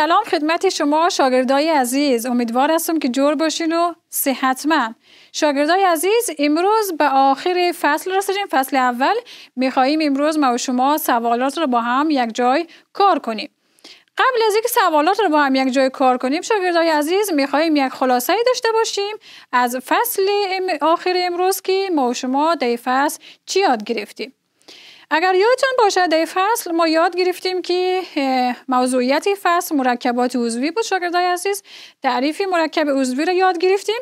سلام خدمت شما شاگردای عزیز امیدوار هستم که جور باشین و صحتمند شاگردای عزیز امروز به آخر فصل رسیدیم فصل اول میخواییم امروز ما و شما سوالات رو با هم یک جای کار کنیم قبل از اینکه سوالات رو با هم یک جای کار کنیم شاگردای عزیز میخواییم یک خلاصه داشته باشیم از فصل آخر امروز که ما و شما در فصل چی یاد گرفتیم اگر یادتان باشد در فصل ما یاد گرفتیم که موضوعیت فصل مرکبات عضوی بود شاگردای عزیز تعریفی مرکب عضوی را یاد گرفتیم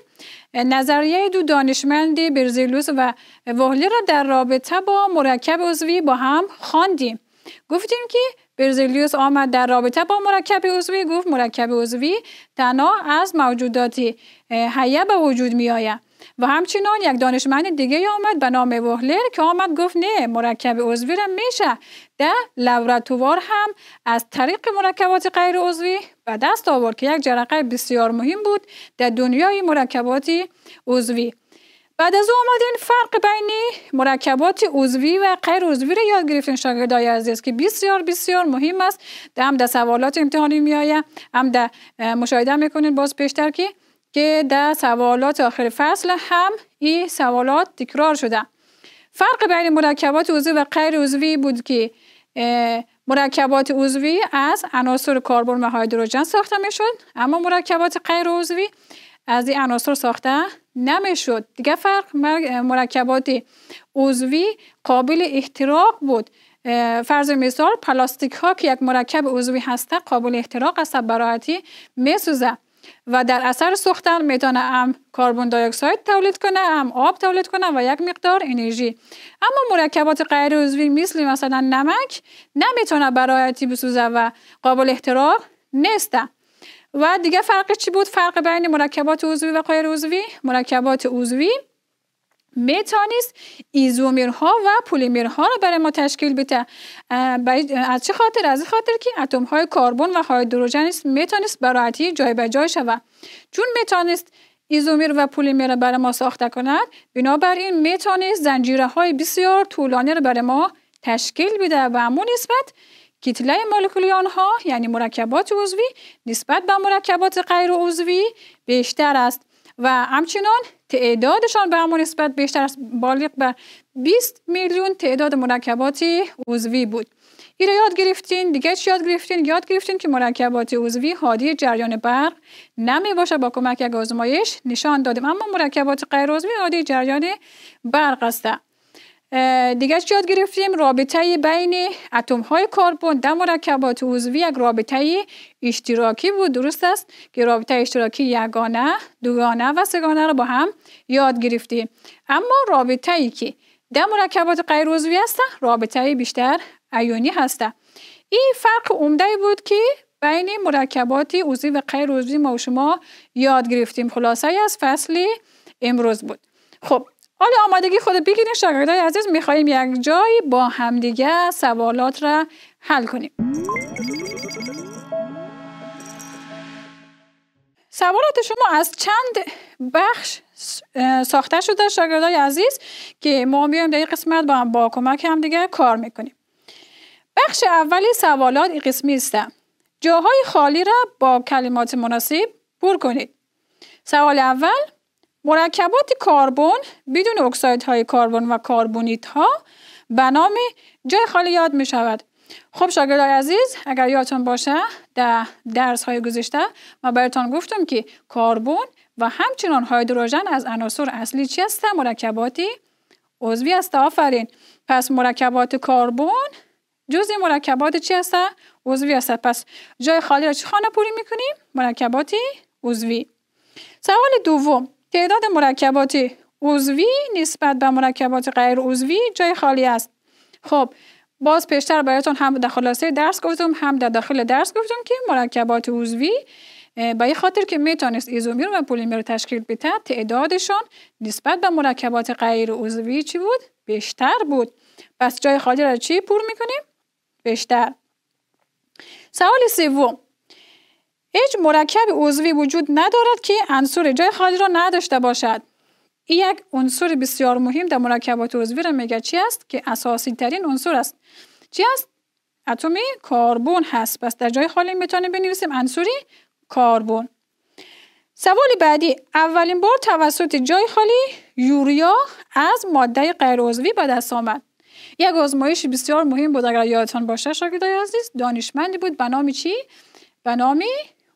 نظریه دو دانشمندی برزیلوس و وحلی را در رابطه با مرکب عضوی با هم خواندیم گفتیم که برزیلیوس آمد در رابطه با مرکب عضوی گفت مرکب عضوی تنها از موجودات حیه به وجود می آید و همچنان یک دانشمند دیگه آمد به نام وهلر که آمد گفت نه مرکب عضوی را میشه در لابراتوار هم از طریق مرکبات غیر عضوی به دست آورد که یک جرقه بسیار مهم بود در دنیای مرکبات عضوی بعد از او آمدین فرق بین مرکبات عضوی و غیر عضوی را یاد گرفتین شاگردای عزیز که بسیار بسیار مهم است هم در سوالات امتحانی میآید هم در مشاهده میکنین باز پیشتر که که در سوالات آخر فصل هم این سوالات تکرار شده فرق بین مرکبات عضوی و غیر عضوی بود که مرکبات عضوی از عناصر کربن و هیدروژن ساخته میشد اما مرکبات غیر عضوی از این عناصر ساخته نمیشد دیگه فرق مرکبات عضوی قابل احتراق بود فرض مثال پلاستیک ها که یک مرکب عضوی هسته قابل احتراق است براحتی میسوزه و در اثر سوختن میتونه هم کاربون دی اکسید تولید کنه هم آب تولید کنه و یک مقدار انرژی اما مرکبات غیر عضوی مثل مثلا نمک نمیتونه برایتی بسوزه و قابل احتراق نیسته و دیگه فرق چی بود فرق بین مرکبات عضوی و غیر عضوی مرکبات عضوی میتانیست ایزومرها و پلیمرها را برای ما تشکیل بده از چه خاطر از خاطر که اتم های کربن و هیدروژن است میتانیست به جای شود چون میتانیست ایزومیر و پلیمر را برای ما ساخته کند بنابراین میتانیست زنجیره های بسیار طولانی را برای ما تشکیل بده و امون نسبت کتله مولکولی آنها یعنی مرکبات عضوی نسبت به مرکبات غیر عضوی بیشتر است و همچنان تعدادشان به همون نسبت بیشتر از بالغ به 20 میلیون تعداد مرکبات عضوی بود این یاد گرفتین دیگه چی یاد گرفتین یاد گرفتین که مرکبات عضوی حادی جریان برق نمی باشه با کمک یک آزمایش نشان دادیم اما مرکبات غیر عضوی حادی جریان برق هستند دیگه یاد گرفتیم رابطه بین اتم های کربن در مرکبات عضوی یک رابطه اشتراکی بود درست است که رابطه اشتراکی یگانه دوگانه و سگانه رو با هم یاد گرفتیم اما رابطه ای که در مرکبات غیر عضوی هست رابطه بیشتر ایونی هست این فرق عمده بود که بین مرکبات عضوی و غیر عضوی ما و شما یاد گرفتیم خلاصه از فصلی امروز بود خب حالا آمادگی خود بگیریم شاگردای عزیز میخواییم یک جایی با همدیگه سوالات را حل کنیم سوالات شما از چند بخش ساخته شده شاگردای عزیز که ما میایم در این قسمت با, هم با کمک هم دیگه کار میکنیم بخش اولی سوالات این قسمی است جاهای خالی را با کلمات مناسب پر کنید سوال اول مرکبات کربن بدون های کربن و کربونیت ها به نام جای خالی یاد می شود. خب شاگردای عزیز اگر یادتون باشه در درس های گذشته ما برایتان گفتم که کربن و همچنان هیدروژن از عناصر اصلی چی هست مرکبات عضوی است آفرین پس مرکبات کربن جزء مرکبات چی هست عضوی است پس جای خالی را چی خانه پوری میکنیم مرکبات عضوی سوال دوم تعداد مرکبات عضوی نسبت به مرکبات غیر عضوی جای خالی است خب باز پیشتر برایتون هم در خلاصه درس گفتم هم در داخل درس گفتم که مرکبات عضوی به خاطر که میتونست ایزومیر و پلیمر تشکیل بده تعدادشان نسبت به مرکبات غیر عضوی چی بود بیشتر بود پس جای خالی را چی پر میکنیم بیشتر سوال سوم هیچ مرکب عضوی وجود ندارد که عنصر جای خالی را نداشته باشد این یک عنصر بسیار مهم در مرکبات عضوی را میگه چی است که اساسی ترین عنصر است چی است اتمی کربن هست پس در جای خالی میتونیم بنویسیم عنصری کربن سوال بعدی اولین بار توسط جای خالی یوریا از ماده غیر عضوی به دست آمد یک آزمایش بسیار مهم بود اگر یادتان باشه شاگردای عزیز دانشمندی بود به نام چی به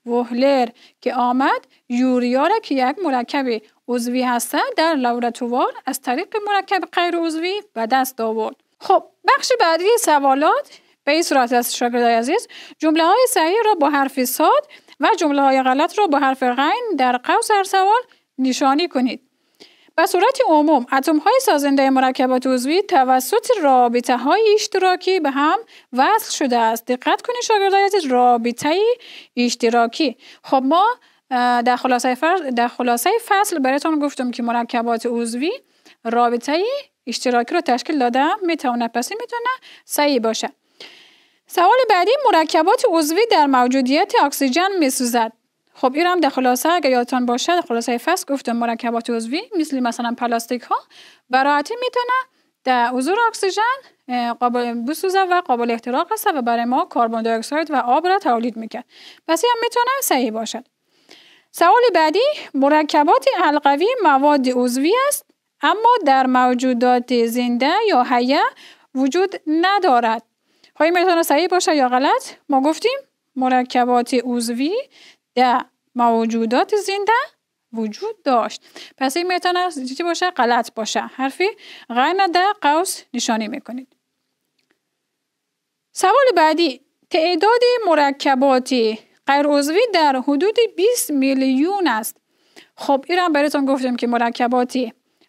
وهلر که آمد یوریا را که یک مرکب عضوی هسته در لابراتوار از طریق مرکب غیر عضوی به دست آورد خب بخش بعدی سوالات به این صورت است شاگردای عزیز جمله های صحیح را با حرف ساد و جمله های غلط را با حرف غین در قوس هر سوال نشانی کنید به صورت عموم اتم های سازنده مرکبات عضوی توسط رابطه های اشتراکی به هم وصل شده است دقت کنید شاگردای عزیز رابطه اشتراکی خب ما در خلاصه فصل در خلاصه فصل براتون گفتم که مرکبات عضوی رابطه اشتراکی رو تشکیل داده میتونه پس میتونه صحیح باشه سوال بعدی مرکبات عضوی در موجودیت اکسیژن میسوزد خب این هم در خلاصه اگر یادتان باشد خلاصه فصل گفتم مرکبات عضوی مثل مثلا پلاستیک ها براحتی میتونه در حضور اکسیژن قابل بسوزه و قابل احتراق است و برای ما کربن دی و آب را تولید میکرد پس این هم میتونه صحیح باشد سوال بعدی مرکبات حلقوی مواد عضوی است اما در موجودات زنده یا حیه وجود ندارد خب، آیا میتونه صحیح باشد یا غلط ما گفتیم مرکبات عضوی در موجودات زنده وجود داشت پس این میتونه چی باشه غلط باشه حرفی غیر ده قوس نشانی میکنید سوال بعدی تعداد مرکبات غیر عضوی در حدود 20 میلیون است خب ایران براتون گفتم که مرکبات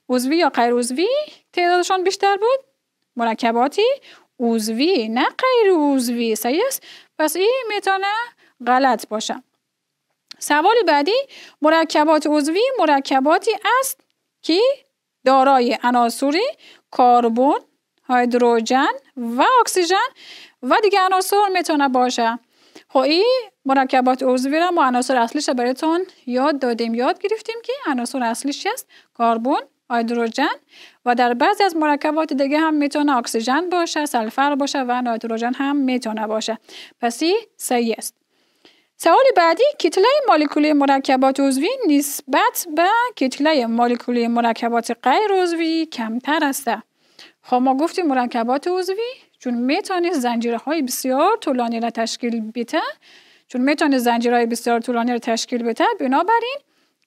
عضوی یا غیر عضوی تعدادشان بیشتر بود مرکباتی عضوی نه غیر عضوی پس این میتونه غلط باشه سوال بعدی مرکبات عضوی مرکباتی است که دارای عناصر کربن، هیدروژن و اکسیژن و دیگه عناصر میتونه باشه خب این مرکبات عضوی را ما عناصر اصلیش را براتون یاد دادیم یاد گرفتیم که عناصر اصلیش است کربن هیدروژن و در بعضی از مرکبات دیگه هم میتونه اکسیژن باشه سلفر باشه و نایتروژن هم میتونه باشه پس این صحیح است سوال بعدی کتله مولکولی مرکبات عضوی نسبت به کتله مولکولی مرکبات غیر عضوی کمتر است. خب ما گفتیم مرکبات عضوی چون میتونه زنجیره های بسیار طولانی را تشکیل بده چون میتونه زنجیره های بسیار طولانی را تشکیل بده بنابراین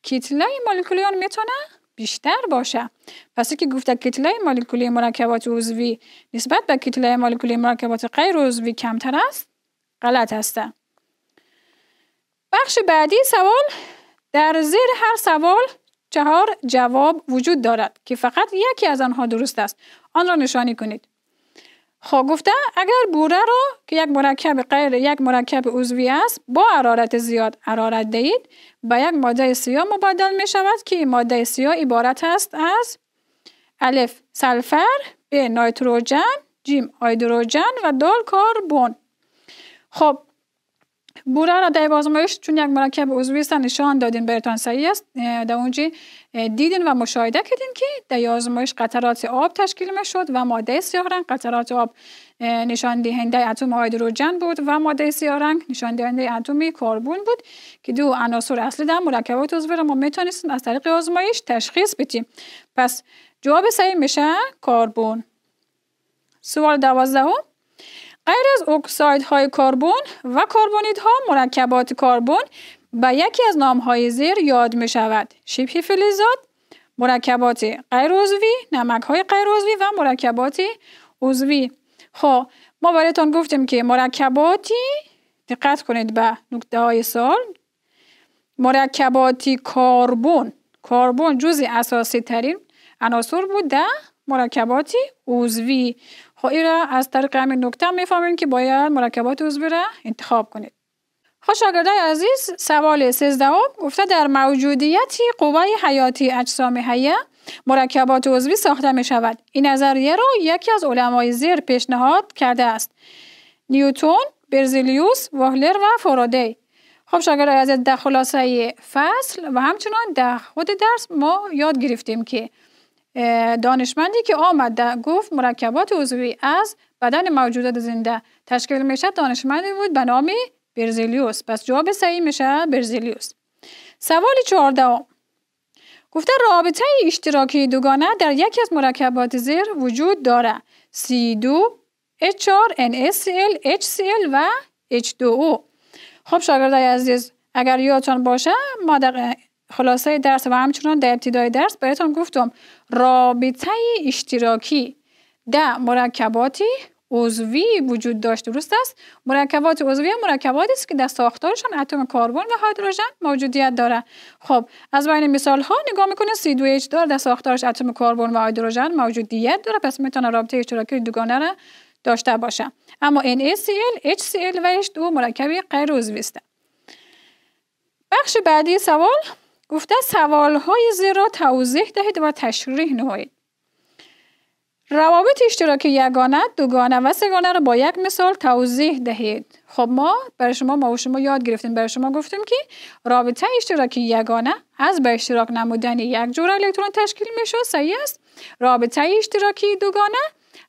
کتله مولکولی آن میتونه بیشتر باشه پس که گفته کتله مولکولی مرکبات عضوی نسبت به کتله مولکولی مرکبات غیر عضوی کمتر است غلط هسته بخش بعدی سوال در زیر هر سوال چهار جواب وجود دارد که فقط یکی از آنها درست است آن را نشانی کنید خب گفته اگر بوره را که یک مرکب غیر یک مرکب عضوی است با حرارت زیاد حرارت دهید به یک ماده سیاه مبدل می شود که ماده سیاه عبارت است از الف سلفر به نایتروژن جیم هیدروژن و دال کاربن خب بورا را در بازمایش چون یک مراکب عضوی است نشان دادین برتان صحیح است در اونجا دیدین و مشاهده کردین که در آزمایش قطرات آب تشکیل می شد و ماده سیاه رنگ قطرات آب نشان دهنده اتم هیدروژن بود و ماده سیاه رنگ نشان دهنده اتم کربن بود که دو عناصر اصلی در مرکبات عضوی را ما میتونستیم از طریق آزمایش تشخیص بدیم پس جواب صحیح میشه کربن سوال دوازدهم غیر از اکساید های کربن و کربنیدها ها مرکبات کربن به یکی از نام های زیر یاد می شود شبه فلزات مرکبات غیر عضوی نمک های غیر عضوی و مرکبات عضوی خب ما برایتان گفتیم که مرکباتی دقت کنید به نکته های سال مرکباتی کربن کربن جزء اساسی ترین عناصر بود در مرکباتی، عضوی خب این را از طریق همین نکته میفهمیم که باید مرکبات عضوی را انتخاب کنید خب شاگردای عزیز سوال 13 گفته در موجودیت قوه حیاتی اجسام حیه مرکبات عضوی ساخته می شود این نظریه را یکی از علمای زیر پیشنهاد کرده است نیوتون برزیلیوس واهلر و فرادی. خب شاگرده عزیز در خلاصه فصل و همچنان در خود درس ما یاد گرفتیم که دانشمندی که آمد گفت مرکبات عضوی از بدن موجودات زنده تشکیل میشد دانشمندی بود به نام برزیلیوس پس جواب صحیح میشه برزیلیوس سوال چهاردهم گفته رابطه اشتراکی دوگانه در یکی از مرکبات زیر وجود داره C2 H4 NaCl HCl و H2O خب شاگرده عزیز اگر یادتان باشه ما در خلاصه درس و همچنان در ابتدای درس بهتون گفتم رابطه اشتراکی در مرکبات عضوی وجود داشت درست است مرکبات عضوی مرکباتی است که در ساختارشان اتم کربن و هیدروژن موجودیت داره خب از بین مثال ها نگاه میکنه سی دو اچ در ساختارش اتم کربن و هیدروژن موجودیت داره پس میتونه رابطه اشتراکی دوگانه را داشته باشه اما NaCl HCl و H2 مرکبی غیر عضوی است بخش بعدی سوال گفته سوالهای زیرا توضیح دهید و تشریح نمایید روابط اشتراک یگانه دوگانه و سگانه را با یک مثال توضیح دهید خب ما برای شما ما و شما یاد گرفتیم برای شما گفتیم که رابطه اشتراکی یگانه از به اشتراک نمودن یک جوره الکترون تشکیل میشه صحیح است رابطه اشتراکی دوگانه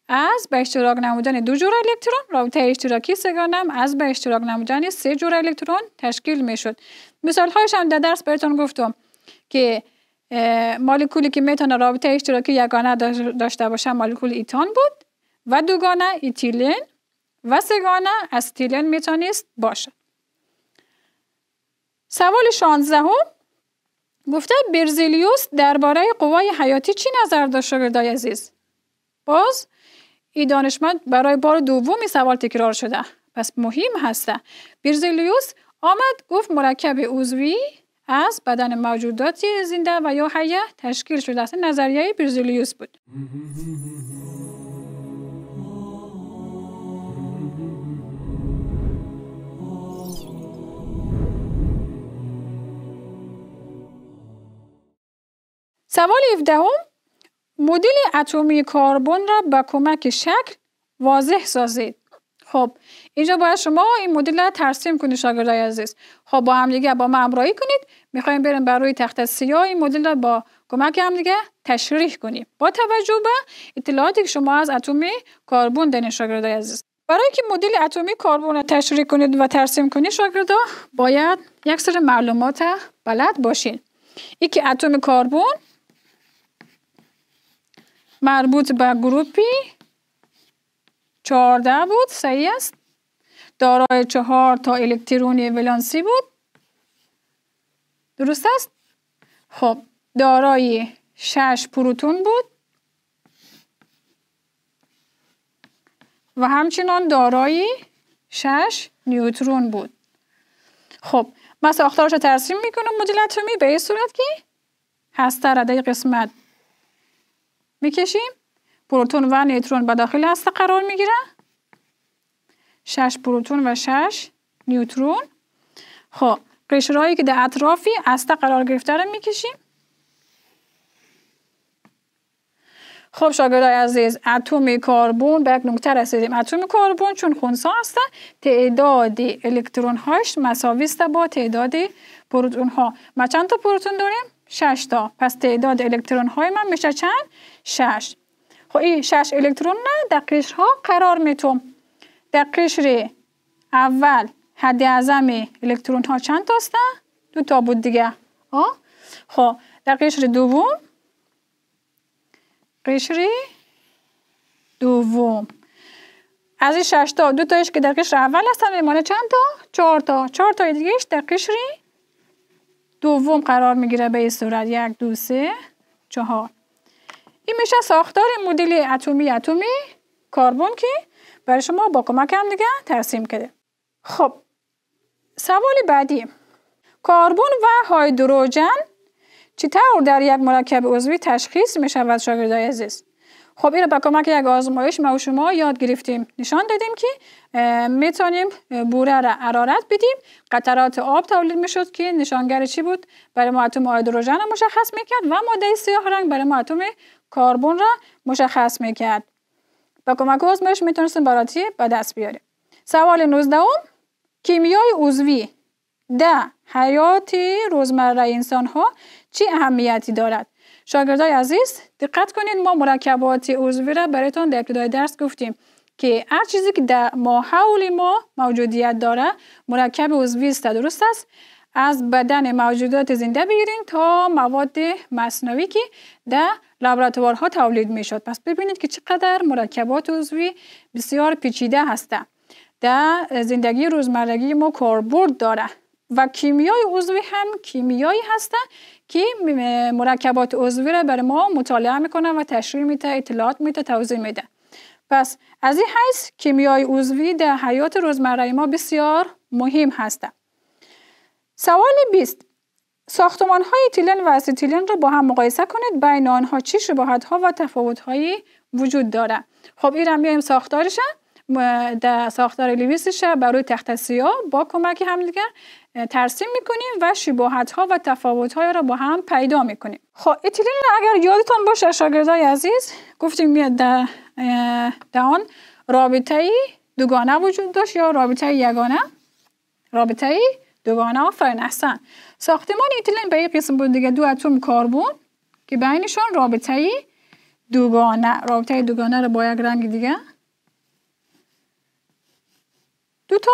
از به اشتراک نمودن دو جوره الکترون رابطه اشتراکی سگانه از به اشتراک نمودن سه جور الکترون تشکیل میشد مثال هایش هم در درس بهتون گفتم که مولکولی که میتونه رابطه اشتراکی یگانه داشته باشه مولکول ایتان بود و دوگانه ایتیلین و سگانه استیلین میتونست باشه سوال 16 هم گفته برزیلیوس درباره قوای حیاتی چی نظر داشت شاگردای عزیز باز این دانشمند برای بار دومی سوال تکرار شده پس مهم هسته برزیلیوس آمد گفت مرکب عضوی از بدن موجودات زنده و یا حیه تشکیل شده است نظریه برزیلیوس بود سوال 17 مدل اتمی کربن را به کمک شکل واضح سازید خب اینجا باید شما این مدل رو ترسیم کنید شاگردای عزیز خب با هم دیگه با ما همراهی کنید میخوایم بریم بر روی تخت سیاه این مدل رو با کمک هم دیگه تشریح کنیم با توجه به اطلاعاتی که شما از اتمی کربن دارین شاگردای عزیز برای که مدل اتمی کربن را تشریح کنید و ترسیم کنید شاگردا باید یک سری معلومات بلد باشین یکی اتم کربن مربوط به گروپی چهارده بود صحیح است دارای چهار تا الکترون ولانسی بود درست است خب دارای شش پروتون بود و همچنان دارای شش نیوترون بود خب من ساختارش رو ترسیم میکنم مدل اتمی به این صورت که هسته رده قسمت میکشیم پروتون و نیوترون به داخل هسته قرار میگیره شش پروتون و شش نیوترون خب قشرهایی که در اطرافی هسته قرار گرفته رو میکشیم خب شاگردای عزیز اتم کربن به یک نکته رسیدیم اتم کربن چون خونسا هسته تعداد الکترون هاش مساوی است با تعداد پروتون ها ما چند تا پروتون داریم 6 تا پس تعداد الکترون های من میشه چند شش خب این شش الکترون نه در ها قرار میتون در قشر اول حد اعظم الکترون ها چند تاست؟ دو تا بود دیگه آه؟ خب در قشر دوم قشر دوم از این شش تا دو تاش که در قشر اول هستن میمانه چند تا؟ چهار تا چهار تا دیگهش در قشر دوم قرار میگیره به این صورت یک دو سه چهار این میشه ساختار مدل اتمی اتمی کربن که برای شما با کمک هم دیگه ترسیم کرده خب سوال بعدی کربن و هایدروژن چطور در یک مرکب عضوی تشخیص می شود شاگردای عزیز خب این با به کمک یک آزمایش ما و شما یاد گرفتیم نشان دادیم که میتونیم بوره را حرارت بدیم قطرات آب تولید می شد که نشانگر چی بود برای ما اتم هایدروژن مشخص می کرد و ماده سیاه رنگ برای ما اتم کربن را مشخص میکرد با کمک آزمایش میتونستیم براتی به دست بیاریم سوال 19 کیمیای عضوی در حیات روزمره انسان ها چه اهمیتی دارد شاگردای عزیز دقت کنید ما مرکبات عضوی را برایتان در ابتدای درس گفتیم که هر چیزی که در ما حول ما موجودیت داره مرکب عضوی است درست است از بدن موجودات زنده بگیرین تا مواد مصنوعی که در لابراتوارها تولید می میشد پس ببینید که چقدر مرکبات عضوی بسیار پیچیده هسته. در زندگی روزمرگی ما کاربرد داره و کیمیای عضوی هم کیمیایی هسته که مرکبات عضوی را بر ما مطالعه میکنه و تشریح میده اطلاعات میده توضیح میده پس از این حیث کیمیای عضوی در حیات روزمره ما بسیار مهم هسته. سوال بیست ساختمان های تیلن و استیلن رو با هم مقایسه کنید بین آنها چه شباهت ها و تفاوت هایی وجود داره خب این هم میایم ساختارش در ساختار لیویسش برای تخت با کمک همدیگر ترسیم میکنیم و شباهت ها و تفاوت های را با هم پیدا میکنیم خب اتیلن اگر یادتان باشه شاگردای عزیز گفتیم میاد در آن رابطه دوگانه وجود داشت یا رابطه یگانه رابطه دوگانه آفرین ساختمان اتیلن به قسم بود دیگه دو اتم کاربون که بینشان رابطه دوگانه رابطه دوگانه رو با یک رنگ دیگه دو تا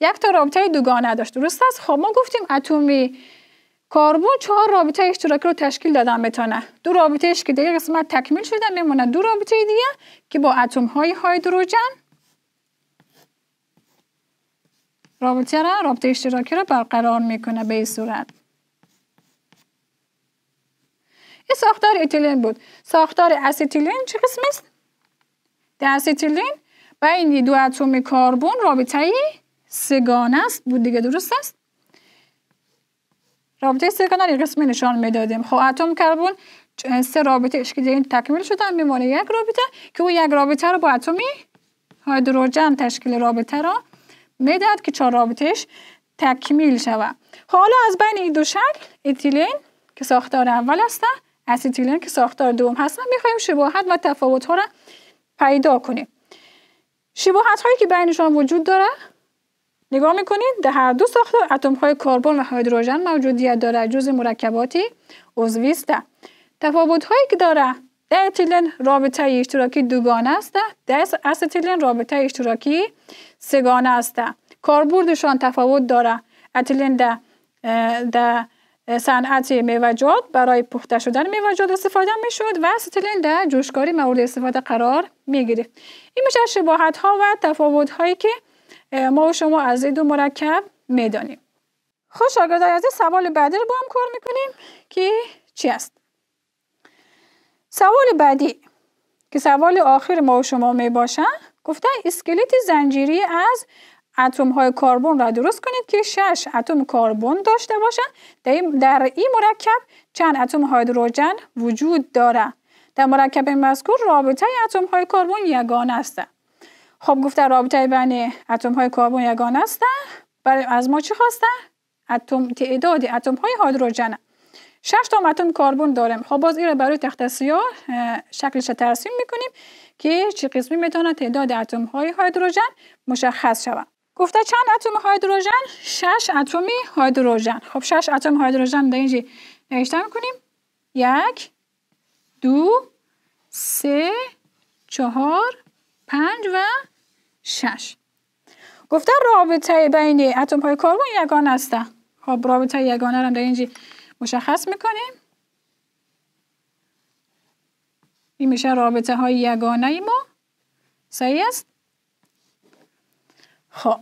یک تا رابطه دوگانه داشت درست است خب ما گفتیم اتمی کربن چهار رابطه اشتراکی رو تشکیل دادن میتونه دو رابطهش که دیگه قسمت تکمیل شده میمونه دو رابطه دیگه که با اتم های هایدروژن رابطه را رابطه اشتراکی را برقرار میکنه به این صورت این ساختار اتیلین بود ساختار استیلین چه قسم است در استیلین بین دو اتم کربن رابطه سگانه است بود دیگه درست است رابطه سگانه را قسم نشان میدادیم خب اتم کربن سه رابطه اشکی این تکمیل شدن میمونه یک رابطه که او یک رابطه رو با اتمی هایدروژن تشکیل رابطه را میدهد که چهار رابطش تکمیل شود حالا از بین این دو شکل اتیلن که ساختار اول است استیلن که ساختار دوم هستن میخوایم شباهت و تفاوت ها را پیدا کنیم شباهت هایی که بینشان وجود داره نگاه میکنید در هر دو ساختار اتم های کربن و هیدروژن موجودیت داره جز مرکباتی عضوی است تفاوت هایی که داره در اتیلن رابطه اشتراکی دوگانه است در استیلن رابطه اشتراکی سگانه است کاربردشان تفاوت داره اتیلن در در صنعت میوجات برای پخته شدن میوجات استفاده میشد و استیلن در جوشکاری مورد استفاده قرار می این میشه شباهت ها و تفاوت هایی که ما و شما از این دو مرکب میدانیم خب شاگردای از سوال بعدی رو با هم کار میکنیم که چی است سوال بعدی که سوال آخر ما و شما می گفتن اسکلت زنجیری از اتم های کربن را درست کنید که 6 اتم کربن داشته باشند در این مرکب چند اتم هیدروژن وجود دارد در مرکب مذکور رابطه اتم های کربن یگان است خب گفته رابطه بین اتم های کربن یگان است برای از ما چی خواسته اتم تعداد اتم های هیدروژن شش تا اتم کربن داریم خب باز این برای تخت سیاه شکلش ترسیم میکنیم که چه قسمی میتونه تعداد اتم های هیدروژن مشخص شود گفته چند اتم هیدروژن شش اتم هیدروژن خب شش اتم هیدروژن در اینجا نوشته میکنیم یک دو سه چهار پنج و شش گفته رابطه بین اتم های کربن یگان است خب رابطه یگانه را در اینجا مشخص میکنیم این میشه رابطه های یگانه ما صحیح است خب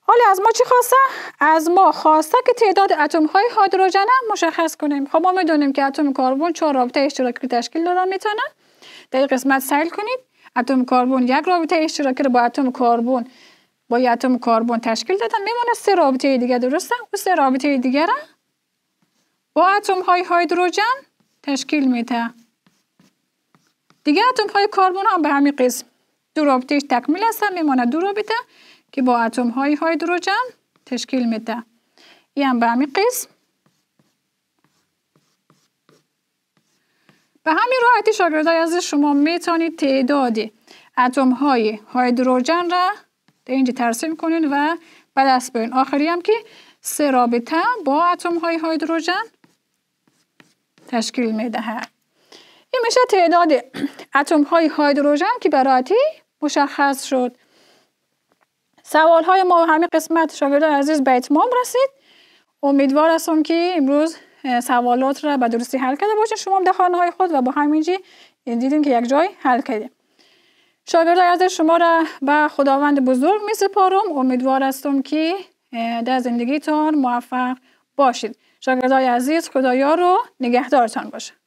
حالا از ما چی خواسته؟ از ما خواسته که تعداد اتم های هیدروژن مشخص کنیم. خب ما میدونیم که اتم کربن چهار رابطه اشتراکی تشکیل داده میتونن. در قسمت سیل کنید. اتم کربن یک رابطه اشتراکی رو با اتم کربن با یه اتم کربن تشکیل دادن میمونه سه رابطه دیگه درسته و سه رابطه دیگه را با اتم های هیدروژن تشکیل میده دیگه اتم های کربن هم به همین قسم دو رابطه تکمیل هستن میمونه دو رابطه که با اتم های هیدروژن تشکیل میده این هم به همین قسم به همین راحتی شاگردای از شما میتونید تعداد اتم های هیدروژن را در اینجا ترسیم کنین و بعد از برین آخری هم که سه با اتم های هیدروژن تشکیل میدهد این میشه تعداد اتم های هیدروژن که برایتی مشخص شد سوال های ما همین قسمت شاگردان عزیز به اتمام رسید امیدوار هستم که امروز سوالات را به درستی حل کرده باشید. شما های خود و با همینجی دیدیم که یک جای حل کردیم شاگرد عزیز شما را به خداوند بزرگ می سپارم امیدوار هستم که در زندگیتان موفق باشید شاگردای عزیز خدایا رو نگهدارتان باشه